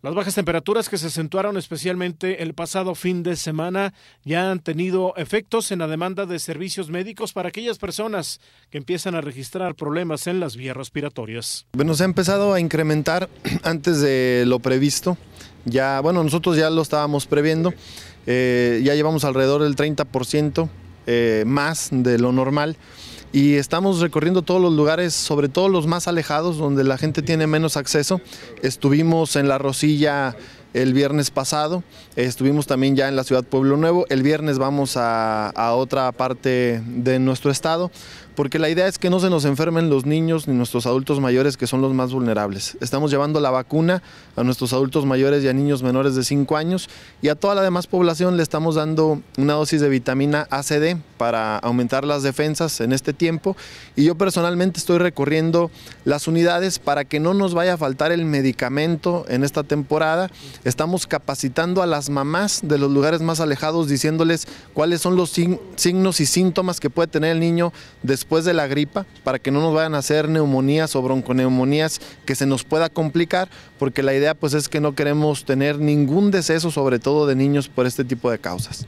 Las bajas temperaturas que se acentuaron especialmente el pasado fin de semana ya han tenido efectos en la demanda de servicios médicos para aquellas personas que empiezan a registrar problemas en las vías respiratorias. Bueno, se ha empezado a incrementar antes de lo previsto. Ya, bueno, nosotros ya lo estábamos previendo. Eh, ya llevamos alrededor del 30% eh, más de lo normal y estamos recorriendo todos los lugares, sobre todo los más alejados, donde la gente tiene menos acceso. Estuvimos en La Rosilla el viernes pasado, estuvimos también ya en la ciudad Pueblo Nuevo, el viernes vamos a, otra parte de nuestro estado, porque la idea es que no se nos enfermen los niños ni nuestros adultos mayores que son los más vulnerables. Estamos llevando la vacuna a nuestros adultos mayores y a niños menores de 5 años y a toda la demás población le estamos dando una dosis de vitamina ACD para aumentar las defensas en este tiempo y yo personalmente estoy recorriendo las unidades para que no nos vaya a faltar el medicamento en esta temporada Estamos capacitando a las mamás de los lugares más alejados diciéndoles cuáles son los signos y síntomas que puede tener el niño después de la gripa para que no nos vayan a hacer neumonías o bronconeumonías que se nos pueda complicar porque la idea pues es que no queremos tener ningún deceso sobre todo de niños por este tipo de causas.